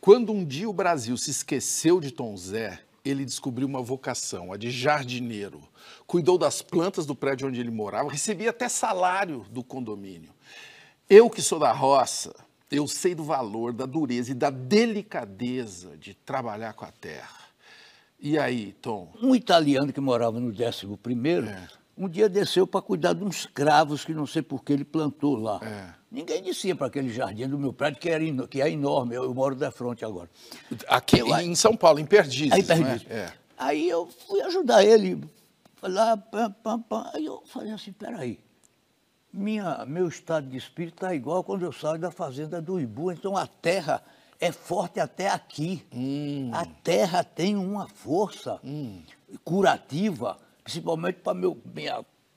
Quando um dia o Brasil se esqueceu de Tom Zé, ele descobriu uma vocação, a de jardineiro. Cuidou das plantas do prédio onde ele morava, recebia até salário do condomínio. Eu que sou da roça, eu sei do valor, da dureza e da delicadeza de trabalhar com a terra. E aí, Tom? Um italiano que morava no 11 primeiro, é. Um dia desceu para cuidar de uns cravos que não sei por que ele plantou lá. É. Ninguém descia para aquele jardim do meu prédio, que, era, que é enorme. Eu, eu moro da fronte agora. Aqui eu, em São Paulo, em Perdizes. Aí, né? Perdizes. Né? É. aí eu fui ajudar ele. Lá, pam, pam, pam. Aí eu falei assim, peraí, minha, meu estado de espírito está igual quando eu saio da fazenda do Ibu. Então a terra é forte até aqui. Hum. A terra tem uma força hum. curativa principalmente para meu,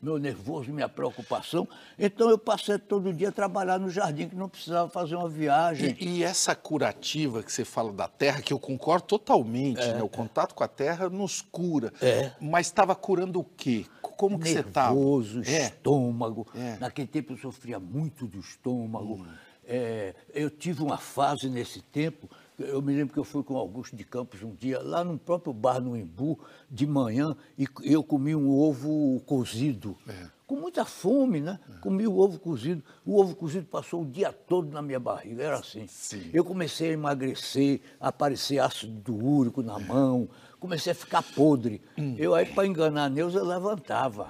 meu nervoso, minha preocupação. Então eu passei todo dia a trabalhar no jardim, que não precisava fazer uma viagem. E, e essa curativa que você fala da terra, que eu concordo totalmente, é. né? O contato com a terra nos cura. É. Mas estava curando o quê? Como que nervoso, você estava? Nervoso, estômago. É. Naquele tempo eu sofria muito do estômago. Hum é, eu tive uma fase nesse tempo, eu me lembro que eu fui com Augusto de Campos um dia, lá no próprio bar no Embu, de manhã, e eu comi um ovo cozido. É. Com muita fome, né? É. Comi o ovo cozido. O ovo cozido passou o dia todo na minha barriga, era assim. Sim. Eu comecei a emagrecer, a aparecer ácido úrico na é. mão, comecei a ficar podre. Hum. Eu aí, para enganar a Neuza, levantava.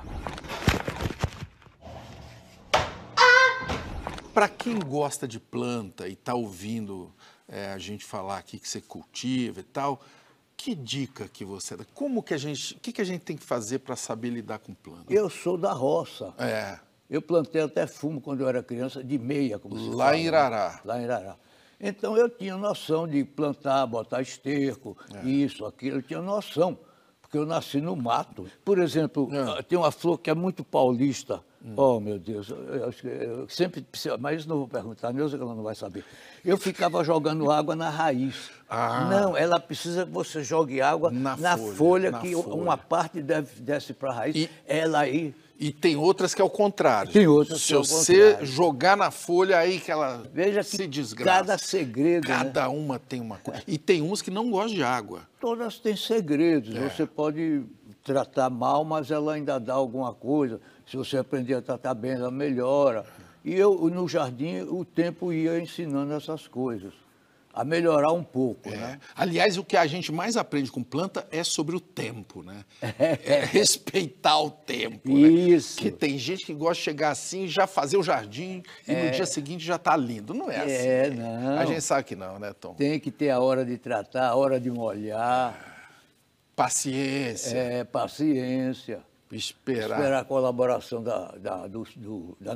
Para quem gosta de planta e está ouvindo é, a gente falar aqui que você cultiva e tal, que dica que você dá? Como que a gente, o que, que a gente tem que fazer para saber lidar com planta? Eu sou da roça. É. Eu plantei até fumo quando eu era criança, de meia, como se Lá fala, em né? Irará. Né? Lá em Irará. Então eu tinha noção de plantar, botar esterco, é. isso, aquilo, eu tinha noção porque eu nasci no mato. Por exemplo, é. tem uma flor que é muito paulista. Hum. Oh, meu Deus, eu, eu sempre mas isso não vou perguntar, a Neuza ela não vai saber. Eu ficava jogando água na raiz. Ah. Não, ela precisa que você jogue água na, na folha, folha na que folha. uma parte deve, desce para a raiz. E... Ela aí e tem outras que é o contrário. Tem outras Se que é o você jogar na folha aí que ela Veja se que desgraça. cada segredo, né? Cada uma tem uma coisa. E tem uns que não gostam de água. Todas têm segredos. É. Você pode tratar mal, mas ela ainda dá alguma coisa. Se você aprender a tratar bem, ela melhora. E eu, no jardim, o tempo ia ensinando essas coisas a melhorar um pouco. É. Né? Aliás, o que a gente mais aprende com planta é sobre o tempo, né? É, é respeitar o tempo. Né? Isso. Né? Que tem gente que gosta de chegar assim, já fazer o jardim é. e no é. dia seguinte já está lindo. Não é, é assim. É, né? não. A gente sabe que não, né, Tom? Tem que ter a hora de tratar, a hora de molhar. Paciência. É, paciência. Esperar. Esperar a colaboração da, da, do, do da